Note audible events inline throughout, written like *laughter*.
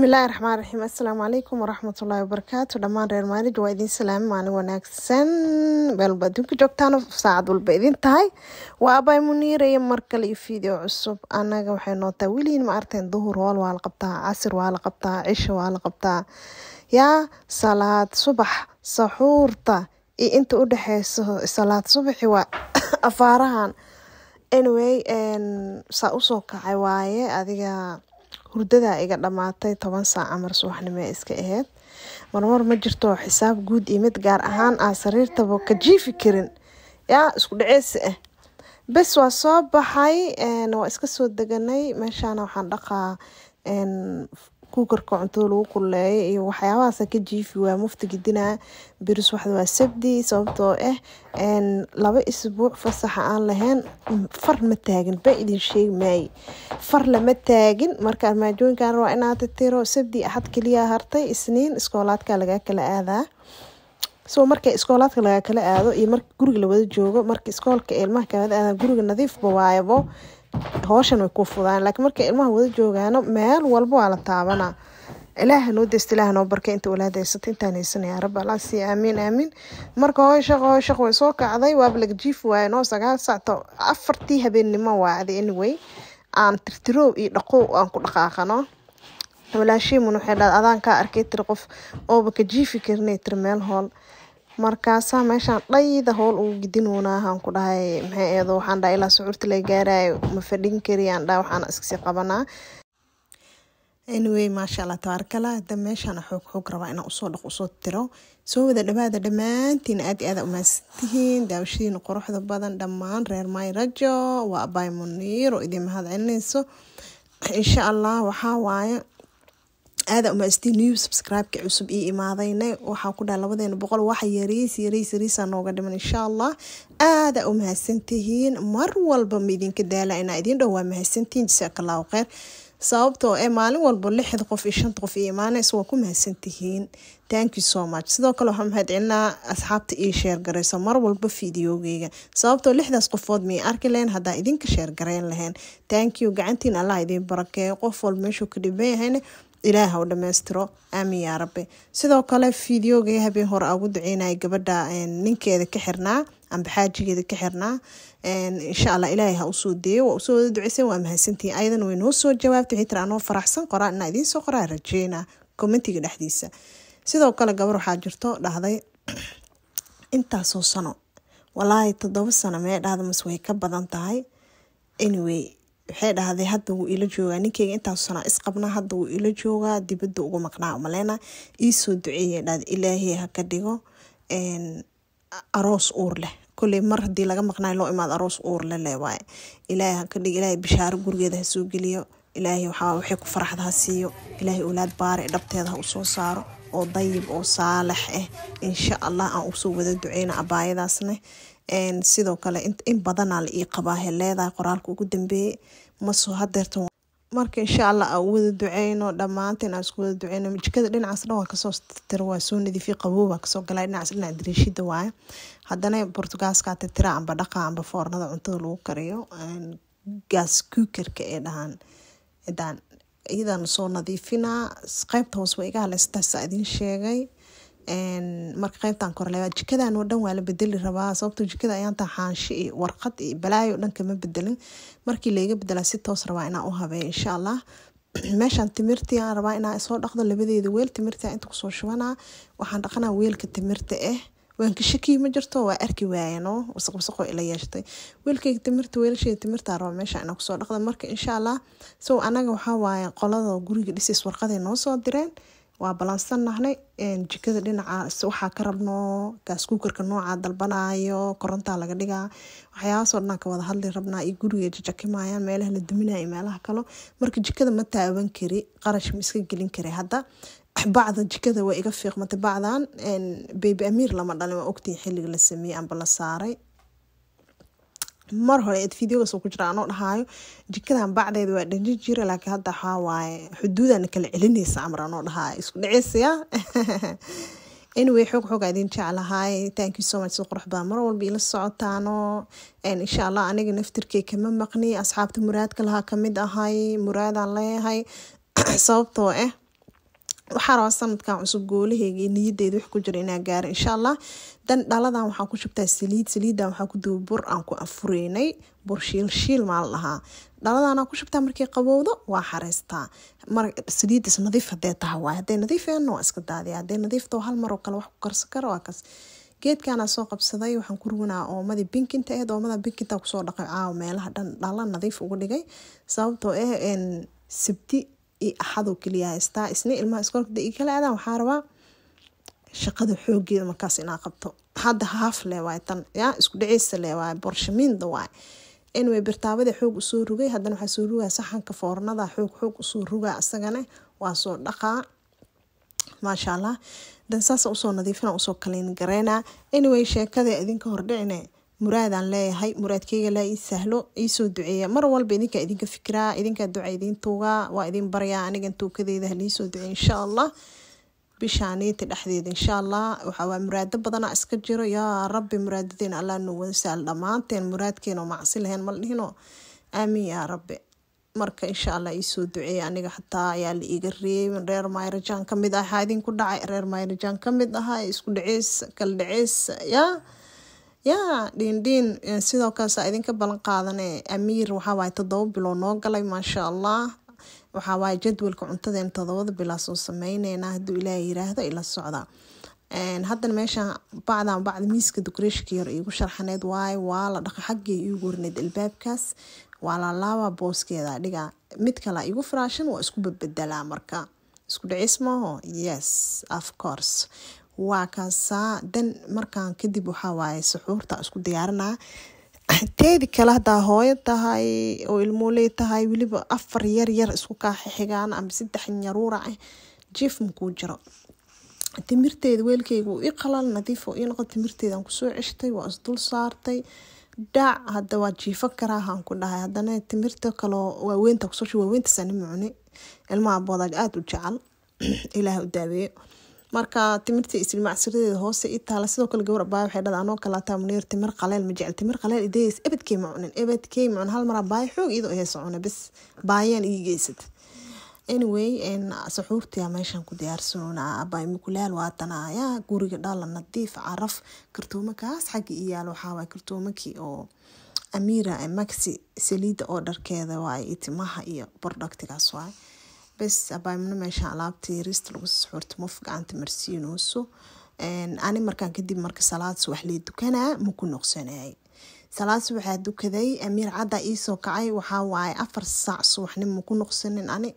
bismillaahi raxmaan raxiim assalaamu calaykum waraxmatullaahi wabarakaatu dhammaan reer maalid waa idiin salaami maalin wanaagsan meelba adduunka joogtaan saacad walba idin tahay waa abay muniiraya mar kale iyo video cusub annaga waxay noo weliin ma arteen duhur hool waa la qabtaa casir waa la qabtaa cisho waa la qabtaa yaa salaad subax saxuurta iyo inta u dhexeyso salaad subaxi waa *coughs* afaarahan anyway saa usoo kacay waaye adiga hurdadaa iga dhammaatay toban saaca mar subaxnimee iska aheyd marmar ma jirto xisaab guud iyo mid gaar ahaan ah sariirtaba ka jiifi karin yaa isku dhaceysi ah bes waa soo baxay waa iska soo deganay meeshaana waxaan dhaqaa kuukarka cuntada lagu kuleeyo iyo waxyaabahaas ka jiifi waa mufti gidinaa biris waxda waa sabdi sababtoo ah laba isbuuc fasaxa aan lahayn mm, far ma taagin ba idin sheegi maaye far lama taagin marka armaajooyinkan waa inaa tirtiro sabdi axad keliya hartay isniin iskoolaadka lagaa kala aadaa so marka iskoolaadka lagaa kala aado iyo marka guriga lawada joogo marka iskoolka ilmaha kawada aadan guriga nadiifba waayabo hooshan way ku fudaan laakiin markay ilmaha wada joogaano meel walba waa la taabanaa ilaaha noo desta ilaah noo barka inta walaad haysata intaan haysan yaa rabbi allah sii aamiin aamiin marka hooy shaqo hooy shaqo way soo kacday waaba laga jiifi waaye noo sagaal sacto afartii habeennimo waa adi anyway aan tirtiroow iyo dhaqow aan ku dhaqaaqano walaashiimun waxay dhaad adaan arkay tiri qof ooba ka jiifi karnay tiri meel hool markaasa meeshaan dhayda howl ugu gidinuna waxaan ku dhahay maxay eedo waxaan dhaha ilaa sucuurta la gaarayo ma fadhin kariyaan dhaa waxaan iskasii qabanaa anyway maasha allah tabaarkala hadda meeshaan xoog xoog rabaa inaan usoo dhaq usoo tiro soo wada dhawaada dhammaantiin aad i aad umaadsantihiin daawashadiina quruxda badan dhammaan reer maay rajo waa abaay muniir oo idin mahad celinayso insha allah waxaa waaye aada umaastii new subscribe-ka cusub ii imaadayna waxaa ku dhaha labadeena boqol waxa yariis yariis yariisaa nooga dhiman insha allah aada u mahadsantihiin mar walba ma idinka daala inaa idiin dhowaa mahadsantihiin jasaakallaahu kheyr sababtoo ee eh, maalin walba lixda qof iyo shanta qof io imaanays waa ku mahadsantihiin thank you so much sidoo kale waxaa mahad asxaabta ii sheergarayso mar walba fiidiyoogeyga sababtoo lixdaas qofood miyay arki lahayn haddaa idinka sheergarayn lahayn thank you gacantiin allah idiin barakeeyo qof walba meeshuu ka dhiban yahayna ilaah u dhammaystiro aamin yaa rabbi sidoo kale fideoga habeen hore ugu duceynaya gabadha ninkeeda ka xirnaa amba xaajigeeda ka xirnaa insha alla ilaahay ha usoo deeyo waa usoo wada duceyseen waa mahadsantihin ayadan way noo soo jawaabtay wixii tira anoo faraxsan qoraa inaa idiinsoo qoraa rajeynaa commentiga dhexdiisa sidoo kale gabar waxaa jirto dhahday intaasoo sano walaahi toddoba sano mee dhahda way ka badan tahay anyway waxay dhahday hadda wuu ila joogaa ninkeyga intaas sanaa isqabnaa hadda wuu ila joogaa dibadda uga maqnaa maleyna iisoo duceeyay dhahday ilaahay ha ka dhigo aroos uur leh kolley mar haddii laga maqnaay loo imaado aroos uur le le waaye ilaahay ha ka dhigo ilaahay bishaaro gurigeeda ha soo geliyo ilaahay waxaa waxay ku faraxda ha siiyo ilaahay owlaad baare dhabteeda ha u soo saaro oo dayib oo saalax ah eh. insha allah aan usoo wada duceyna abaayadaasne sidoo kale in badanaa la ii qabaa heleedaa qoraalka ugu dambeeyey masoo hadeertan marka insha alla a wada duceyno dhammaanteen aan isku wada duceyno jikada dhinacaas dhan waa kasoo tirtira waa soo nadiifiya qabowbaa kasoo galaa dhinacaas dhinac dariishida waaye haddana bortugaaska tirtira amba dhaqa amba foornada cuntada lagu kariyo gaas kuukarka ee dhahaan daan iyadaan soo nadiifinaa qaybta hoos waa iga haleysantaas saa idiin sheegay marka qeybtan korle jikadan oo dhan waa la bedeli rabaa sababto jikada ayaantaa xaansho iyo warqad iyo balaayo dhan kama bedelin markii layga bedelaa si toos rabaa inaa u habeeyo insha allah *clears throat* meeshaan timirtiaan rabaa inaa soo dhaqdo labadeeda weel timirtia inta kusoo shubanaa waxaan dhaqanaa weelka timirta ah eh. waanka shakii ma jirto waa arki waayano wasaqbsaqoo ila yeeshtay weelkeyga timirta weelasheeda timirtaa raba meesha inaa kusoo dhaqda marka insha allah sow anaga waxaa waaye qolada guriga dhisis warqaday noo soo direen waa balansannahnay jikada dhinaca waxaa ka rabno gaaskuukarka nooca dalbanayo korontaa laga dhigaa waxyaabaasoo dhan ka wada hadli rabnaa iyo guriga jajakimayaan meelaha la duminayo meelaha kalo marka jikada ma taaban kari qarash ma iska gelin kari hadda bacda jikada waa iga fiiqmatay bacdan bebi amiir lama dhalin waa ogtiin xilliga la sameeyey amba la saaray mar hore eed videogaas ku jira anoo dhahaayo jikadan bacdeeda waa dhanjin jira laakiin hadda waxaa waaye xuduudan kala celinaysa amar anoo dhahaayo isku dhaceysayaa *laughs* anyway xoog xoogaa idin jeclahay thank you so much si qurux badan mar walba ila socotaano insha allah aniga naftirkay kama maqni asxaabta muraadka lahaa kamid ahay muraadaan leeyahay *coughs* sababtoo ah waxaa rabaa sanadkan cusub goolaheyga niyadeyda wax ku jira inaa gaara insha allah dan dhaladan waxaan ku shubtaa saliid saliidan waxaa ku duba bur aan ku afureynay bur shiilshiil maa la dhahaa dhaladana ku shubtaa markii qabowdo waa xareystaa saliidis nadiif hadee taha waay nadiifeenna waa iska daadiya haday nadiifto hal maroo kale wax ku karsan kara waa kas geedkaana soo qabsaday waxaan ku ruganaa oomadii binkinta aheed oomada binkinta kusoo dhaqay caawa meelaha dhan dhala nadiif uga dhigay sababtoo ah sabti iyo axadoo keliya haystaa isna ilmaha iskoolkada i kala aadaan waxaa rabaa shaqada xoogeeda markaas inaa qabto hadda haaf leewaaye tan yaa isku dhaceysa leewaaye borshamiinda waaye anyway birtaabadii xoog usoo rugay haddana waxaa soo rugaa saxanka foornada xoog xoog usoo rugaa isagana waa soo dhaqaa maasha allah dan saasa usoo nadiifina usoo kaleyn anyway sheekada idinka hordhicine muraadaan leeyahay muraadkeyga laa ii sahlo iisoo duceeya mar walba idinkaa idinka fikraa idinkaa duca idiin tuugaa waa idin baryaa anigan tuukadeeda haliisoo ducey insha allah bishaaniinta dhexdeeda insha allah waxawaa muraado badana iska jiro yaa rabbi muraadadeena allah nuwansaal dhammaanteen muraadkeeno macsi lahayn maldhino aamiin yaa rabbi marka insha allah iisoo duceeya aniga xataa ayaa la iiga reebin reer mayrajaan kamid ah idinku dhacay reer mayrajaan kamid aha isku dhaceys kala yaa yaa dhiindhiin eh, sidoo kale saa idinka ballan qaadane eh, amiir waxaawaaye toddoba bilood noo galay maasha allah waxaawaaye jadwalka cuntadeena todobada bilaa soo sameyneyna hadduu ilaaha yiraahdo ila socda haddana meeshaan bacdan bacda miiska dukureeshka yar iigu sharxaneyd waaye waa la dhaqa xaggii iigu warneyd albaabkaas waa laalaaba booskeeda dhiga mid kale igu firaashan waa isku badbedelaa marka isku dhicis maaho yes of course waa kansaa dan markaan kadib waxaa suxuurta isku diyaarinaa teedi kale hadaa hooyo tahay oo ilmooley tahay weliba afar yaryar isku kaaxixigaan ama saddex nyaruurac eh. jief makuu jiro timirteeda weelkeyga ii qalal nadiif ii noqo timirteedaan kusoo ceshtay waa isdul saartay dhac hadda waa jiifo karaahaan ku dhahay hadana timirta kaloo waaweynta kusoo waaweyntasaani ilmaha boodaaj aada u jecel *clears throat* ilaah u daaweeyo marka timirta ismacsaredeeda hoose i taala sidoo kale gabar abaay waxay dhada anoo kalaataa muneer timir qaleel ma jecel timir qaleel ideys ebedkey ma cunin ebedkey ma cunin hal mar xoog iyadoo haysa cune bas baayaan ii geysat anyway saxuurtiya meeshan ku diyaarsanona abaay mukulaal waatana yaa guriga dhala nadiif caraf kartoomakaas kaas xagga i yaal waxaawaay kartuumakii oo amira maxi saliida oo dharkeeda waay itimaha iyo bordhaktigaas waay bes abaamino meeshaan alaabtii riista lagu suxuurta gacanta marsiinooso ani markaan kadib marka salaad subaxley dukanaa maku noqsanayay salaad subaxaa dukaday amiir cadda iisoo kacay waxaa afar saac subaxnim maku noqsanin ani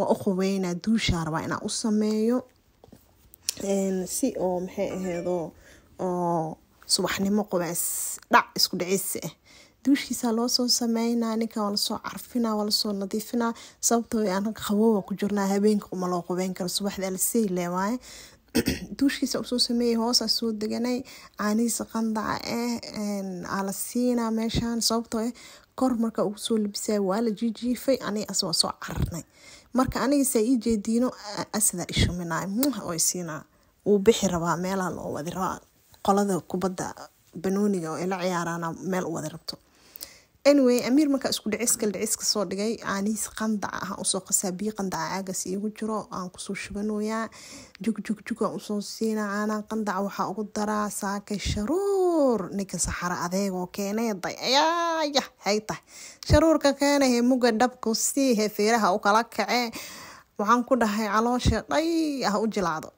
waa u qubeynaa duushaa rabaa inaa u sameeyo si oo maxay aheedo oo subaxnimo qubaas dhac isku dhaceysa ah duushiisa loosoo sameynaa ninkan waa lasoo carfinaa waa lasoo nadiifinaa sababtoo ah aan qabooba ku jirnaa habeenka uma loo qabeen karo subaxda alseyle waaye *clears throat* duushiisa usoo sameeyay hoosaa soo deganay caanihiisa qandaca ah eh, ala siinaa meeshaan sababtoo ah kor marka ugu soo labisaa waa la jijiifay ani as waa soo cararnay marka anigisaa ii jeediino asadaa ishuminaa oo isiinaa wuu bixi rabaa meelaha loo wadi rabaa qolada kubadda banooniga oo ay la ciyaaraana meel u wadi rabto anyway amiir markaa isku dhiciskal dhiciska soo dhigay aaniis qandac ah usoo qasaa biyo qandaca caagas iigu jiro aan kusoo shubanoyaa jugjugjugaan usoo siina aanaa qandaca waxaa ugu daraa saakay sharuur ninka saxaro adeegoo keeneeday ayaaya hayta sharuurka keenahe muga dhabku siihe feeraha u kala kace waxaan ku dhahay caloosha dhay ah u jilaado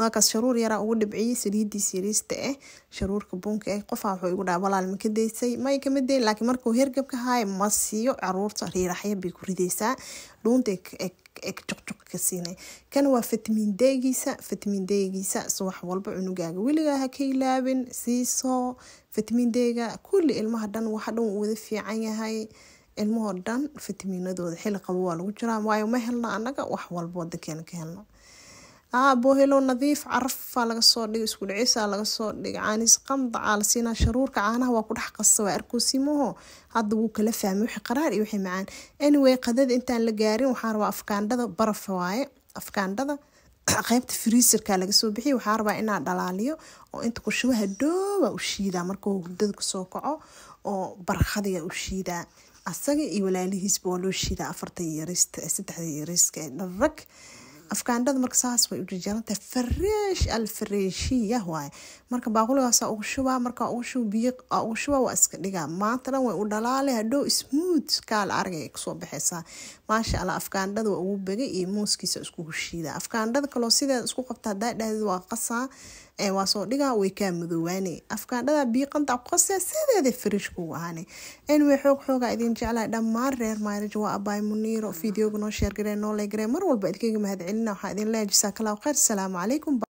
markaas sharuur yaraa ugu dhibciyey saliidiisi yariista ah sharuurka buunka ah qofaa wuxuu igu dhaha walaal ma ka daysay may kama dayn laakiin markuu hergabka haayo ma siiyo caruurta riiraxya bay ku ridaysaa dhuunta eg juqjuq ka siinay kan waa fitamiin deegiisa fitamiin deegiisa so wax walba cunugaaga weligaa ha ka ilaabin siisoo fitamiin deega kulli ilmaha dhan waxa dhan wuu wada fiican yahay ilmahoo dhan fitamiinadooda xili qabo waa lagu jiraa waayo ma helno annaga wax walba wadankeena ka helno abohelo nadiif carafaa laga soo dhiga iskudhicisa laga soo dhiga caanis qamdaca la siinaa sharuurka caanaha waa ku dhex qasta waa arkoosimaho hadda wuu kala fahmay wixii qaraar iyo wixii macaan anyway qadada intaan la gaarin waxaa rabaa afkaandhada baraf waaye afkaandhada qaybta friiserka laga soo bixiya waxaa rabaa inaa dhalaaliyo oo inta ku dhooba u shiidaa marka hurdada kasoo kaco oo barkhadiga u shiidaa asaga iyo walaalihiisba waa loo shiidaa afarta yarista saddexda yariiska ee dharrag afkaandhada marka saas way u jarjarantahay fareesh alfareeshiya waaye marka baaqulagaasaa ugu shubaa markaa ugu shub biyo aa ugu shubaa waa iska dhigaa maanta way u dhalaale hadhow smooth kaal aragay ay kasoo baxaysaa maasha allah afkaandhada waa ugu begay iyo muuskiisa isku hushiida afkaandhada kaloo sideeda isku qabta haddaa dhahdeed waa qasaa waa soo dhigaa way kaa madoowaane afkaandhada biiqanta qosee sideeda farish kugu ahaane anyway xoog xoogaa idin jeclaa dhammaan reer maarij waa abaay muniiro videoga noo sheergaree noo leegaree mar walba idinkaga mahadcelin لنا وحاذين الله جزاك الله وخير السلام عليكم